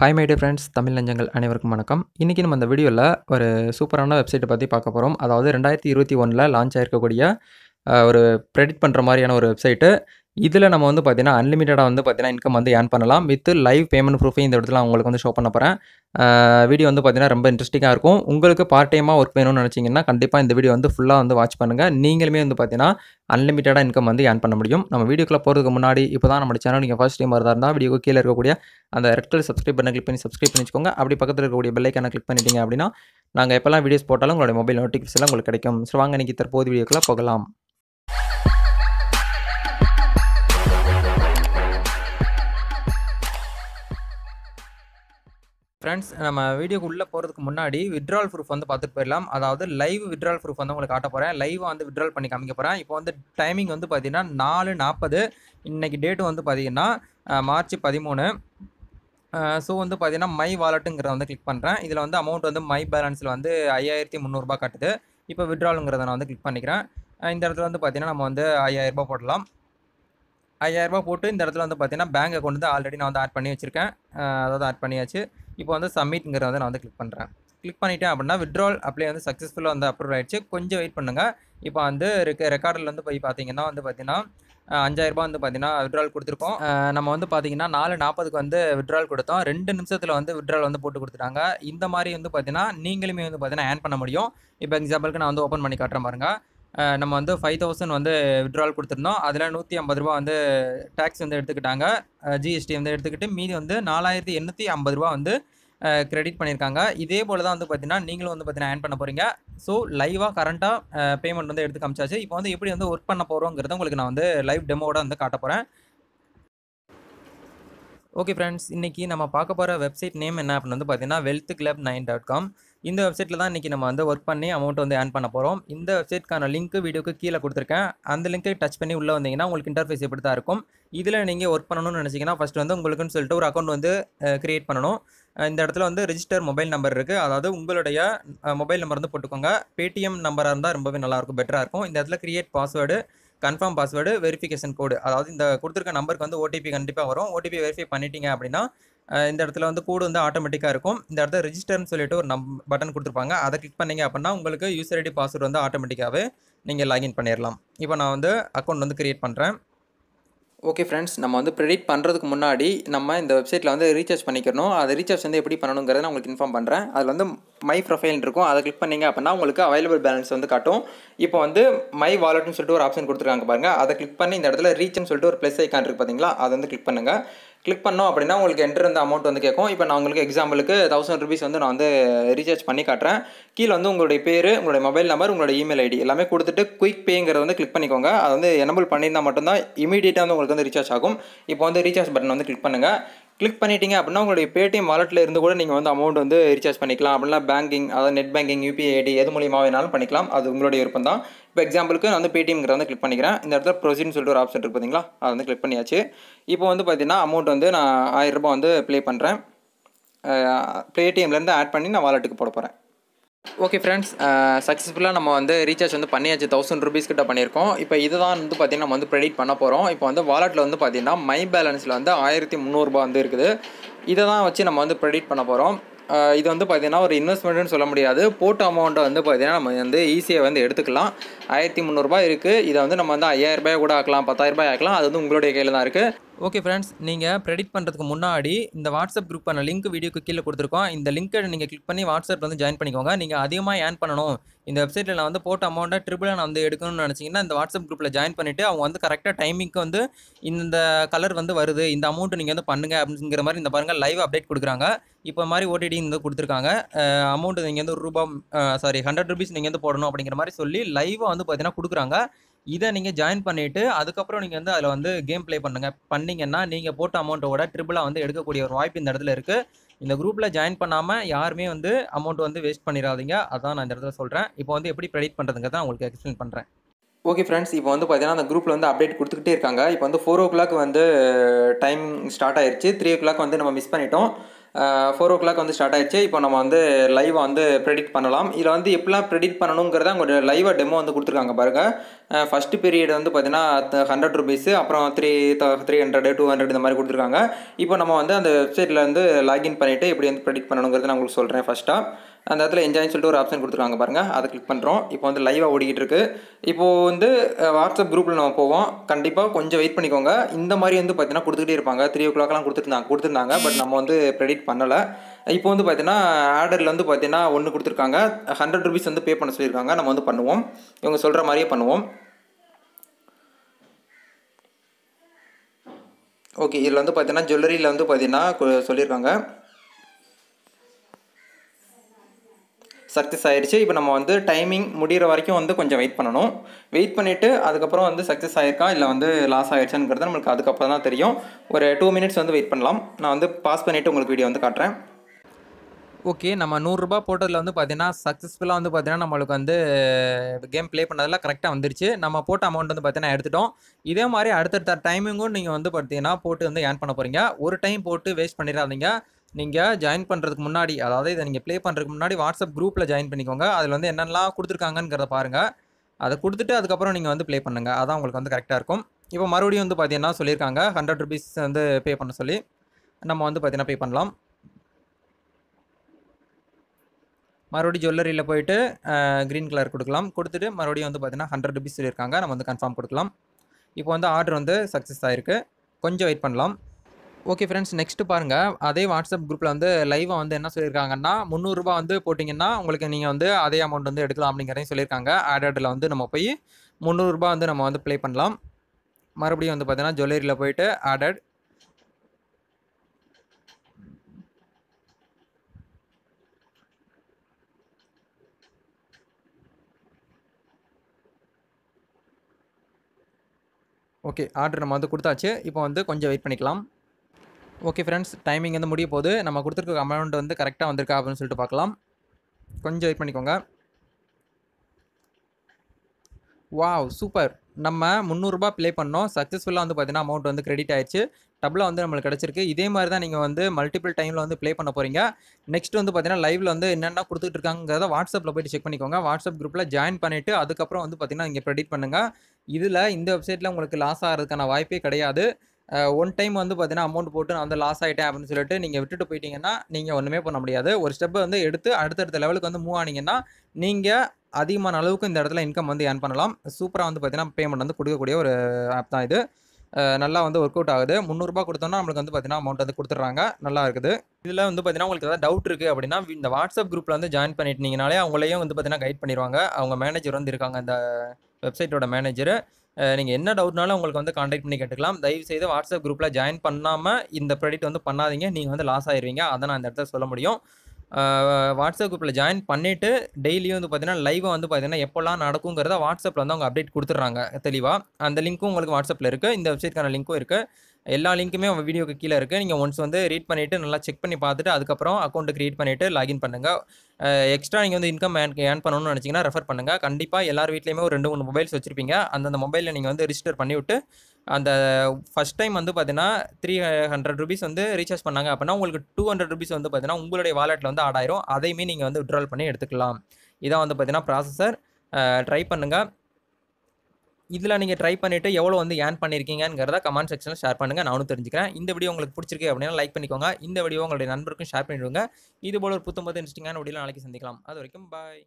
hi my dear friends Tamil நெஞ்சங்கள் அனைவருக்கும் வணக்கம் இன்றைக்கி நம்ம அந்த வீடியோவில் ஒரு சூப்பரான வெப்சைட்டை பற்றி பார்க்க போகிறோம் அதாவது ரெண்டாயிரத்தி இருபத்தி ஒன்றில் லான்ச் ஆகிருக்கக்கூடிய ஒரு ப்ரெடிக்ட் பண்ணுற மாதிரியான ஒரு வெப்சைட்டு இதில் நம்ம வந்து பார்த்தீங்கன்னா அன்லிமிட்டடாக வந்து பார்த்தீங்கன்னா இன்கம் வந்து ஏர்ன் பண்ணலாம் வித் லைவ் பேமெண்ட் ப்ரூஃபையும் இந்த இடத்துல உங்களுக்கு வந்து ஷோ பண்ண போகிறேன் வீடியோ வந்து பார்த்தீங்கன்னா ரொம்ப இன்ட்ரெஸ்டிங்காக இருக்கும் உங்களுக்கு பார்ட் டைமாக ஒர்க் வேணும்னு நினச்சிங்கன்னா கண்டிப்பாக இந்த வீடியோ வந்து ஃபுல்லாக வந்து வாட்ச் பண்ணுங்கள் நீங்களுமே வந்து பார்த்தீங்கன்னா அன்லிமிட்டடாக இன்கம் வந்து ஏர்ன் பண்ண முடியும் நம்ம வீடியோக்குள்ளே போகிறதுக்கு முன்னாடி இப்போ தான் நம்ம சேனல் நீங்கள் ஃபஸ்ட் டைம் வரதா இருந்தால் வீடியோ கீழே இருக்கக்கூடிய அந்த ரெக்டர் சப்ஸ்கிரைப் பண்ண கிளிக் பண்ணி சப்ஸ்கிரைப் பண்ணிக்கோங்க அப்படி பக்கத்தில் இருக்கக்கூடிய பெல்லைக்கான கிளிக் பண்ணிட்டீங்க அப்படின்னா நாங்கள் எப்போல்லாம் வீடியோஸ் போட்டாலும் உங்களுடைய மொபைல் நோட்டிஃபிகேஷன் உங்களுக்கு கிடைக்கும் ஸோ வாங்க இன்றைக்கி தற்போது வீடியோக்குள்ளே போகலாம் ஃப்ரெண்ட்ஸ் நம்ம வீடியோக்குள்ளே போகிறதுக்கு முன்னாடி விட்ரால் ப்ரூஃப் வந்து பார்த்துட்டு போயிடலாம் அதாவது லைவ் விட்ரால் ப்ரூஃப் வந்து உங்களுக்கு காட்ட போகிறேன் லைவாக வந்து விட்ரால் பண்ணி காமிக்க போகிறேன் இப்போ வந்து டைமிங் வந்து பார்த்திங்கன்னா நாலு நாற்பது இன்றைக்கி டேட்டு வந்து பார்த்தீங்கன்னா மார்ச் பதிமூணு ஸோ வந்து பார்த்தீங்கன்னா மை வாலெட்டுங்கிறத வந்து கிளிக் பண்ணுறேன் இதில் வந்து அமௌண்ட் வந்து மை பேலன்ஸில் வந்து ஐயாயிரத்தி முந்நூறுரூபா காட்டுது இப்போ விட்ராலுங்கிறத நான் வந்து கிளிக் பண்ணிக்கிறேன் இந்த இடத்துல வந்து பார்த்தீங்கன்னா நம்ம வந்து ஐயாயிரரூபா போடலாம் ஐயாயிரரூபா போட்டு இந்த இடத்துல வந்து பார்த்தீங்கன்னா பேங்க் அக்கௌண்ட் வந்து ஆல்ரெடி நான் வந்து ஆட் பண்ணி வச்சுருக்கேன் அதாவது ஆட் பண்ணியாச்சு இப்போ வந்து சப்மிட்ங்கிற வந்து நான் வந்து கிளிக் பண்ணுறேன் கிளிக் பண்ணிட்டேன் அப்படின்னா விட்ரால் அப்ளை வந்து சக்ஸஸ்ஃபுல்லாக வந்து அப்ரூவ் ஆகிடுச்சு கொஞ்சம் வெயிட் பண்ணுங்கள் இப்போ வந்து ரெக்க ரெக்கார்டில் வந்து போய் பார்த்தீங்கன்னா வந்து பார்த்தீங்கன்னா அஞ்சாயிரரூபா வந்து பார்த்தீங்கன்னா விட்ரால் கொடுத்துருக்கோம் நம்ம வந்து பார்த்தீங்கன்னா நாலு நாற்பதுக்கு வந்து விட்ரால் கொடுத்தோம் ரெண்டு நிமிஷத்தில் வந்து விட்ரால் வந்து போட்டு கொடுத்துட்டாங்க இந்த மாதிரி வந்து பார்த்தீங்கன்னா நீங்களுமே வந்து பார்த்தீங்கன்னா ஏன் பண்ண முடியும் இப்போ எக்ஸாம்பிளுக்கு நான் வந்து ஓப்பன் பண்ணி காட்டுறேன் பாருங்கள் நம்ம வந்து ஃபைவ் தௌசண்ட் வந்து விட்ரால் கொடுத்துருந்தோம் அதில் நூற்றி ஐம்பது ரூபா வந்து டேக்ஸ் வந்து எடுத்துக்கிட்டாங்க ஜிஎஸ்டி வந்து எடுத்துக்கிட்டு மீதி வந்து நாலாயிரத்தி எண்ணூற்றி ஐம்பது ரூபா வந்து கிரெடிட் பண்ணியிருக்காங்க இதே போல் தான் வந்து பார்த்தீங்கன்னா நீங்களும் வந்து பார்த்தீங்கன்னா ஆன் பண்ண போகிறீங்க ஸோ லைவாக கரண்ட்டாக பேமெண்ட் வந்து எடுத்து காமிச்சாச்சு இப்போ வந்து எப்படி வந்து ஒர்க் பண்ண போகிறோங்கிறத உங்களுக்கு நான் வந்து லைவ் டெமோட வந்து காட்ட போகிறேன் ஓகே ஃப்ரெண்ட்ஸ் இன்றைக்கி நம்ம பார்க்க போகிற வெப்சைட் நேம் என்ன அப்படின்னு வந்து பார்த்தீங்கன்னா wealth club nine dot com இந்த வெப்சைட்டில் தான் இன்றைக்கி நம்ம வந்து ஒர்க் பண்ணி அமௌண்ட் வந்து ஏர்ன் பண்ண போகிறோம் இந்த வெப்சைட்க்கான லிங்க் வீடியோக்கு கீழே கொடுத்துருக்கேன் அந்த லிங்க்கை டச் பண்ணி உள்ளே வந்தீங்கன்னா உங்களுக்கு இன்டர்ஃபேஸ் எப்படி தான் இருக்கும் இதில் நீங்கள் ஒர்க் பண்ணணும்னு நினச்சிங்கன்னா ஃபஸ்ட்டு வந்து உங்களுக்குன்னு சொல்லிட்டு ஒரு அக்கௌண்ட் வந்து க்ரியேட் பண்ணணும் இந்த இடத்துல வந்து ரிஜிஸ்டர் மொபைல் நம்பர் இருக்குது அதாவது உங்களுடைய மொபைல் நம்பர் வந்து போட்டுக்கோங்க பேடிஎம் நம்பராக இருந்தால் ரொம்பவே நல்லாயிருக்கும் பெட்டராக இருக்கும் இந்த இடத்துல create password confirm password verification code அதாவது இந்த கொடுத்துருக்க நம்பருக்கு வந்து ஓடிபி கண்டிப்பாக வரும் ஓடிபி வெரிஃபை பண்ணிட்டீங்க அப்படின்னா இந்த இடத்துல வந்து கோடு வந்து ஆட்டோமேட்டிக்காக இருக்கும் இந்த இடத்துல ரிஜிஸ்டர்னு சொல்லிட்டு ஒரு நம் பட்டன் கொடுத்துருப்பாங்க அதை கிளிக் பண்ணிங்க அப்படின்னா உங்களுக்கு யூசர் ஐடி பாஸ்வேர்டு வந்து ஆட்டோமேட்டிக்காகவே நீங்கள் லாகின் பண்ணிடலாம் இப்போ நான் வந்து அக்கௌண்ட் வந்து க்ரியேட் பண்ணுறேன் ஓகே ஃப்ரெண்ட்ஸ் நம்ம வந்து ப்ரெடிட் பண்ணுறதுக்கு முன்னாடி நம்ம இந்த வெப்சைட்டில் வந்து ரீசார்ஜ் பண்ணிக்கணும் அது ரீசார்ஜ் வந்து எப்படி பண்ணணுங்கிறத நான் உங்களுக்கு இன்ஃபார்ம் பண்ணுறேன் அதில் வந்து மை ப்ரொஃபைல் இருக்கும் அதை கிளிக் பண்ணிங்க அப்படின்னா உங்களுக்கு அவைலபிள் பேலன்ஸ் வந்து காட்டும் இப்போ வந்து மை வாலெட்டுன்னு சொல்லிட்டு ஒரு ஆப்ஷன் கொடுத்துருக்காங்க பாருங்கள் அதை கிளிக் பண்ணி இந்த இடத்துல ரீச்னு சொல்லிட்டு ஒரு ப்ளஸ் ஐக்கான் இருக்குது பார்த்தீங்களா அதை வந்து கிளிக் பண்ணுங்கள் கிளிக் பண்ணோம் அப்படின்னா உங்களுக்கு என்ட்ரு வந்து அமௌண்ட் வந்து கேட்கும் இப்போ நான் உங்களுக்கு எக்ஸாம்பிளுக்கு தௌசண்ட் ருபீஸ் வந்து நான் வந்து ரீசார்ஜ் பண்ணி காட்டுறேன் கீழே வந்து உங்களுடைய பேர் உங்களுடைய மொபைல் நம்பர் உங்களோட இமெயில் ஐடி எல்லாமே கொடுத்துட்டு குயிக் பேங்கிறத வந்து கிளிக் பண்ணிக்கோங்க அது வந்து எனபிள் பண்ணியிருந்தால் மட்டும்தான் இமீடியட்டாக வந்து உங்களுக்கு வந்து ரீசார்ஜ் ஆகும் இப்போ வந்து ரீசார்ஜ் பட்டன் வந்து கிளிக் பண்ணுங்கள் கிளிக் பண்ணிட்டீங்க அப்படின்னா உங்களுடைய பேடிஎம் வாலெட்டில் இருந்து கூட நீங்கள் வந்து அமௌண்ட் வந்து ரீசார்ஜ் பண்ணிக்கலாம் அப்படின்னா பேங்கிங் அதாவது நெட் பேங்கிங் யூபிஐ ஐடி எது மூலியமாக வேணாலும் பண்ணிக்கலாம் அது உங்களுடைய விருப்பம் தான் இப்போ எக்ஸாம்பிளுக்கு நான் வந்து பேடிஎம்ங்கிற வந்து கிளிக் பண்ணிக்கிறேன் இந்த இடத்துல ப்ரொசீட்னு சொல்லிட்டு ஒரு ஆப்ஷன் இருக்குது பார்த்தீங்களா அதை வந்து கிளிக் பண்ணியாச்சு இப்போ வந்து பார்த்தீங்கன்னா அமௌண்ட் வந்து நான் ஆயிரரூபா வந்து ப்ளே பண்ணுறேன் பேடிஎம்லேருந்து ஆட் பண்ணி நான் வாலெட்டுக்கு போட போகிறேன் ஓகே ஃப்ரெண்ட்ஸ் சக்ஸஸ்ஃபுல்லாக நம்ம வந்து ரீசார்ஜ் வந்து பண்ணியாச்சு தௌசண்ட் ருபீஸ் கிட்ட பண்ணியிருக்கோம் இப்போ இதுதான் வந்து பார்த்திங்கன்னா நம்ம வந்து ப்ரெடிட் பண்ண போகிறோம் இப்போ வந்து வாலெட்டில் வந்து பார்த்திங்கன்னா மை பேலன்ஸில் வந்து ஆயிரத்தி முந்நூறுபா வந்து இருக்குது இதை தான் வச்சு நம்ம வந்து ப்ரெடிட் பண்ண போகிறோம் இது வந்து பார்த்திங்கன்னா ஒரு இன்வெஸ்ட்மெண்ட்னு சொல்ல முடியாது போட்ட அமௌண்ட்டை வந்து பார்த்திங்கன்னா நம்ம வந்து ஈஸியாக வந்து எடுத்துக்கலாம் ஆயிரத்தி முந்நூறுரூபா இருக்குது இதை வந்து நம்ம வந்து ஐயாயிரரூபாய் கூட ஆக்கலாம் பத்தாயிரரூபாய் ஆக்கலாம் அது வந்து உங்களுடைய கையில் தான் இருக்குது ஓகே ஃப்ரெண்ட்ஸ் நீங்கள் ப்ரெடிட் பண்ணுறதுக்கு முன்னாடி இந்த வாட்ஸ்அப் பண்ண லிங்க் வீடியோக்கு கீழே கொடுத்துருக்கோம் இந்த லிங்க்கை நீங்கள் கிளிக் பண்ணி வாட்ஸ்அப் வந்து ஜாயின் பண்ணிக்கோங்க நீங்கள் அதிகமாக ஏர்ன் பண்ணணும் இந்த வெப்சைட்டில் நான் வந்து போட்ட அமௌண்ட்டை ட்ரிபிளாக நான் வந்து எடுக்கணும்னு நினச்சிங்கன்னா இந்த வாட்ஸ்அப் குரூப்பில் ஜாயின் பண்ணிவிட்டு அவங்க வந்து கரெக்டாக டைமிங்க்கு வந்து இந்த கலர் வந்து வருது இந்த அமௌண்ட்டு நீங்கள் வந்து பண்ணுங்கள் அப்படிங்கிற மாதிரி இந்த பாருங்கள் லைவ் அப்டேட் கொடுக்குறாங்க இப்போ மாதிரி ஓடிடி வந்து கொடுத்துருக்காங்க அமௌண்ட்டு நீங்கள் வந்து ஒரு ரூபா சாரி ஹண்ட்ரட் ருபீஸ் நீங்கள் வந்து போடணும் அப்படிங்கிற மாதிரி சொல்லி லைவாக வந்து பார்த்தீங்கன்னா கொடுக்குறாங்க இதை நீங்கள் ஜாயின் பண்ணிவிட்டு அதுக்கப்புறம் நீங்கள் வந்து அதில் வந்து கேம் ப்ளே பண்ணுங்கள் பண்ணிங்கன்னா நீங்கள் போட்ட அமௌண்ட்டோட ட்ரிபிளாக வந்து எடுக்கக்கூடிய ஒரு வாய்ப்பு இந்த இடத்துல இருக்குது இந்த குரூப்பில் ஜாயின் பண்ணாமல் யாருமே வந்து அமௌண்ட் வந்து வேஸ்ட் பண்ணிடாதீங்க அதான் நான் இந்த இடத்துல சொல்கிறேன் இப்போ வந்து எப்படி ப்ரெடிட் பண்ணுறதுங்க தான் உங்களுக்கு எக்ஸ்பிளைன் பண்ணுறேன் ஓகே ஃப்ரெண்ட்ஸ் இப்போ வந்து பார்த்தீங்கன்னா அந்த குரூப்பில் வந்து அப்டேட் கொடுத்துக்கிட்டே இருக்காங்க இப்போ வந்து ஃபோர் ஓ கிளாக் வந்து டைம் ஸ்டார்ட் ஆயிடுச்சு த்ரீ ஓ கிளாக் வந்து நம்ம மிஸ் பண்ணிட்டோம் ஃபோர் ஓ கிளாக் வந்து ஸ்டார்ட் ஆயிடுச்சு இப்போ நம்ம வந்து லைவாக வந்து ப்ரெடிக்ட் பண்ணலாம் இதில் வந்து எப்படிலாம் ப்ரெடிக்ட் பண்ணணுங்கிறத அவங்க லைவாக டெமோ வந்து கொடுத்துருக்காங்க பாருங்கள் ஃபஸ்ட்டு பீரியட் வந்து பார்த்தீங்கன்னா ஹண்ட்ரட் ருபீஸு அப்புறம் three three hundred two hundred இந்த மாதிரி கொடுத்துருக்காங்க இப்போ நம்ம வந்து அந்த வெப்சைட்டில் வந்து லாகின் பண்ணிவிட்டு எப்படி வந்து ப்ரெடிக்ட் பண்ணணுங்கிறத நான் உங்களுக்கு சொல்கிறேன் ஃபஸ்ட்டாக அந்த இடத்துல என்ஜாய்னு சொல்லிட்டு ஒரு ஆப்ஷன் கொடுத்துருக்காங்க பாருங்கள் அதை கிளிக் பண்ணுறோம் இப்போ வந்து லைவாக ஓடிக்கிட்டு இருக்குது இப்போது வந்து வாட்ஸ்அப் குரூப்பில் நம்ம போவோம் கண்டிப்பாக கொஞ்சம் வெயிட் பண்ணிக்கோங்க இந்த மாதிரி வந்து பார்த்தீங்கன்னா கொடுத்துக்கிட்டே இருப்பாங்க த்ரீ ஓ கிளாக்லாம் கொடுத்துருந்தாங்க கொடுத்துருந்தாங்க பட் நம்ம வந்து ப்ரெடிட் பண்ணலை இப்போ வந்து பார்த்தீங்கன்னா ஆர்டரில் வந்து பார்த்தீங்கன்னா ஒன்று கொடுத்துருக்காங்க ஹண்ட்ரட் ருபீஸ் வந்து பே பண்ண சொல்லியிருக்காங்க நம்ம வந்து பண்ணுவோம் இவங்க சொல்கிற மாதிரியே பண்ணுவோம் ஓகே இதில் வந்து பார்த்தீங்கன்னா ஜுவல்லரியில் வந்து பார்த்தீங்கன்னா சொல்லியிருக்காங்க சக்ஸஸ் ஆயிடுச்சு இப்போ நம்ம வந்து டைமிங் முடிகிற வரைக்கும் வந்து கொஞ்சம் வெயிட் பண்ணணும் வெயிட் பண்ணிவிட்டு அதுக்கப்புறம் வந்து சக்ஸஸ் ஆயிருக்கா இல்லை வந்து லாஸ் ஆயிடுச்சாங்கிறது நம்மளுக்கு அதுக்கப்புறம் தான் தெரியும் ஒரு டூ மினிட்ஸ் வந்து வெயிட் பண்ணலாம் நான் வந்து பாஸ் பண்ணிவிட்டு உங்களுக்கு வீடியோ வந்து காட்டுறேன் ஓகே நம்ம நூறுரூபா போட்டதில் வந்து பார்த்திங்கன்னா சக்ஸஸ்ஃபுல்லாக வந்து பார்த்தீங்கன்னா நம்மளுக்கு வந்து கேம் ப்ளே பண்ணதெல்லாம் கரெக்டாக வந்துருச்சு நம்ம போட்ட அமௌண்ட் வந்து பார்த்தீங்கன்னா எடுத்துட்டோம் இதே மாதிரி அடுத்தடுத்த டைமிங்கும் நீங்கள் வந்து பார்த்தீங்கன்னா போட்டு வந்து ஏர்ன் பண்ண போகிறீங்க ஒரு டைம் போட்டு வேஸ்ட் பண்ணிடாதீங்க நீங்கள் ஜாயின் பண்ணுறதுக்கு முன்னாடி அதாவது இதை நீங்கள் ப்ளே பண்ணுறதுக்கு முன்னாடி வாட்ஸ்அப் குரூப்பில் ஜாயின் பண்ணிக்கோங்க அதில் வந்து என்னென்னலாம் கொடுத்துருக்காங்கிறத பாருங்கள் அதை கொடுத்துட்டு அதுக்கப்புறம் நீங்கள் வந்து ப்ளே பண்ணுங்கள் அதான் உங்களுக்கு வந்து கரெக்டாக இருக்கும் இப்போ மறுபடியும் வந்து பார்த்தீங்கன்னா சொல்லியிருக்காங்க ஹண்ட்ரட் ருபீஸ் வந்து பே பண்ண சொல்லி நம்ம வந்து பார்த்தீங்கன்னா பே பண்ணலாம் மறுபடியும் ஜுவல்லரியில் போயிட்டு க்ரீன் கலர் கொடுக்கலாம் கொடுத்துட்டு மறுபடியும் வந்து பார்த்தீங்கன்னா ஹண்ட்ரட் ருபீஸ் சொல்லியிருக்காங்க நம்ம வந்து கன்ஃபார்ம் கொடுக்கலாம் இப்போ வந்து ஆர்டர் வந்து சக்ஸஸ் ஆகிருக்கு கொஞ்சம் வெயிட் பண்ணலாம் ஓகே ஃப்ரெண்ட்ஸ் நெக்ஸ்ட் பாருங்கள் அதே வாட்ஸ்அப் குரூப்பில் வந்து லைவாக வந்து என்ன சொல்லியிருக்காங்கன்னா முந்நூறுரூபா வந்து போட்டிங்கன்னா உங்களுக்கு நீங்கள் வந்து அதே அமௌண்ட் வந்து எடுக்கலாம் அப்படிங்கிறதையும் சொல்லியிருக்காங்க ஆடாடில் வந்து நம்ம போய் முந்நூறுரூபா வந்து நம்ம வந்து ப்ளே பண்ணலாம் மறுபடியும் வந்து பார்த்தீங்கன்னா ஜுவல்லரியில் போயிட்டு ஆடட் ஓகே ஆர்டர் நம்ம வந்து கொடுத்தாச்சு இப்போ வந்து கொஞ்சம் வெயிட் பண்ணிக்கலாம் ஓகே ஃப்ரெண்ட்ஸ் டைமிங் வந்து முடிய போது நம்ம கொடுத்துருக்க அமௌண்ட் வந்து கரெக்டாக வந்திருக்கா அப்படின்னு சொல்லிட்டு பார்க்கலாம் கொஞ்சம் வெயிட் பண்ணிக்கோங்க வாவ் சூப்பர் நம்ம முந்நூறுரூபா ப்ளே பண்ணோம் சக்ஸஸ்ஃபுல்லாக வந்து பார்த்தீங்கன்னா அமௌண்ட் வந்து கிரெடிட் ஆயிடுச்சு டபுளாக வந்து நம்மளுக்கு கிடச்சிருக்கு இதே மாதிரி தான் நீங்கள் வந்து மல்டிபிள் டைமில் வந்து ப்ளே பண்ண போகிறீங்க நெக்ஸ்ட் வந்து பார்த்தீங்கன்னா லைவில் வந்து என்னென்ன கொடுத்துட்டு இருக்காங்கிறத வாட்ஸ்அப்பில் போய்ட்டு செக் பண்ணிக்கோங்க வாட்ஸ்அப் குரூப்பில் ஜாயின் பண்ணிவிட்டு அதுக்கப்புறம் வந்து பார்த்தீங்கன்னா நீங்கள் ப்ரெடிட் பண்ணுங்கள் இதில் இந்த வெப்சைட்டில் உங்களுக்கு லாஸ் ஆகிறதுக்கான வாய்ப்பே கிடையாது ஒன் டைம் வந்து பார்த்தீங்கன்னா அமௌண்ட் போட்டு நான் வந்து லாஸ் ஆகிட்டேன் அப்படின்னு சொல்லிட்டு நீங்கள் விட்டுட்டு போயிட்டீங்கன்னா நீங்கள் ஒன்றுமே பண்ண முடியாது ஒரு ஸ்டெப்பை வந்து எடுத்து அடுத்தடுத்த லெவலுக்கு வந்து மூவ் ஆனீங்கன்னா நீங்கள் அதிகமான அளவுக்கு இந்த இடத்துல இன்கம் வந்து ஏர்ன் பண்ணலாம் சூப்பராக வந்து பார்த்தீங்கன்னா பேமெண்ட் வந்து கொடுக்கக்கூடிய ஒரு ஆப் தான் இது நல்லா வந்து ஒர்க் அவுட் ஆகுது முந்நூறுபா கொடுத்தோம்னா நம்மளுக்கு வந்து பார்த்தீங்கன்னா அமௌண்ட் வந்து கொடுத்துட்றாங்க நல்லா இருக்குது இதில் வந்து பார்த்தீங்கன்னா உங்களுக்கு ஏதாவது டவுட் இருக்குது அப்படின்னா இந்த வாட்ஸ்அப் குரூப்பில் வந்து ஜாயின் பண்ணிட்டீங்கனாலே அவங்களையும் வந்து பார்த்தீங்கன்னா கைட் பண்ணிடுவாங்க அவங்க மேனேஜர் வந்து இருக்காங்க இந்த வெப்சைட்டோட மேனேஜர் நீங்கள் என்ன டவுட்னாலும் உங்களுக்கு வந்து காண்டாக்ட் பண்ணி கேட்டுக்கலாம் தயவு செய்து வாட்ஸ்அப் குரூப்பில் ஜாயின் பண்ணாமல் இந்த ப்ரெடிட் வந்து பண்ணாதீங்க நீங்கள் வந்து லாஸ் ஆயிடுவீங்க அதை நான் இந்த இடத்துல சொல்ல முடியும் வாட்ஸ்அப் குரூப்பில் ஜாயின் பண்ணிவிட்டு டெய்லியும் வந்து பார்த்தீங்கன்னா லைவாக வந்து பார்த்தீங்கன்னா எப்போல்லாம் நடக்குங்கிறத வாட்ஸ்அப்பில் வந்து அவங்க அப்டேட் கொடுத்துட்றாங்க தெளிவாக அந்த லிங்க்கும் உங்களுக்கு வாட்ஸ்அப்பில் இருக்குது இந்த வெப்சைட்டுக்கான லிங்க்கும் இருக்குது எல்லா லிங்க்குமே உங்கள் வீடியோக்கு கீழே இருக்குது நீங்கள் ஒன்ஸ் வந்து ரீட் பண்ணிவிட்டு நல்லா செக் பண்ணி பார்த்துட்டு அதுக்கப்புறம் அக்கௌண்ட்டு க்ரியேட் பண்ணிவிட்டு லாகின் பண்ணுங்கள் எக்ஸ்ட்ரா நீங்கள் வந்து இன்கம் ஏன் ஏன் பண்ணணும்னு நினச்சிங்கன்னா ரெஃபர் பண்ணுங்கள் கண்டிப்பாக எல்லார் வீட்லேயுமே ஒரு ரெண்டு மூணு மொபைல்ஸ் வச்சுருப்பீங்க அந்தந்த மொபைலில் நீங்கள் வந்து ரிஜிஸ்டர் பண்ணிவிட்டு அந்த ஃபஸ்ட் டைம் வந்து பார்த்தீங்கன்னா த்ரீ ஹண்ட்ரட் ருபீஸ் வந்து ரீசார்ஜ் பண்ணாங்க அப்படின்னா உங்களுக்கு டூ ஹண்ட்ரட் ருபீஸ் வந்து பார்த்தீங்கன்னா உங்களுடைய வாலெட்டில் வந்து ஆட் ஆயிரும் அதையுமே நீங்கள் வந்து விட்ரால் பண்ணி எடுத்துக்கலாம் இதான் வந்து பார்த்தீங்கன்னா ப்ராசஸர் ட்ரை பண்ணுங்கள் இதில் நீங்கள் ட்ரை பண்ணிவிட்டு எவ்வளோ வந்து ஏன் பண்ணியிருக்கீங்கிறத கமெண்ட் செக்ஷனில் ஷேர் பண்ணுங்கள் நானும் தெரிஞ்சுக்கிறேன் இந்த வீடியோ உங்களுக்கு பிடிச்சிருக்கு அப்படின்னா லைக் பண்ணிக்கோங்க இந்த வீடியோ உங்களுடைய நண்பருக்கும் ஷேர் பண்ணிவிடுங்க இது போல ஒரு புத்தம்பது இன்ட்ரெஸ்டிங்கான வீடியோ நாளைக்கு சந்திக்கலாம் அது வரைக்கும் பாய்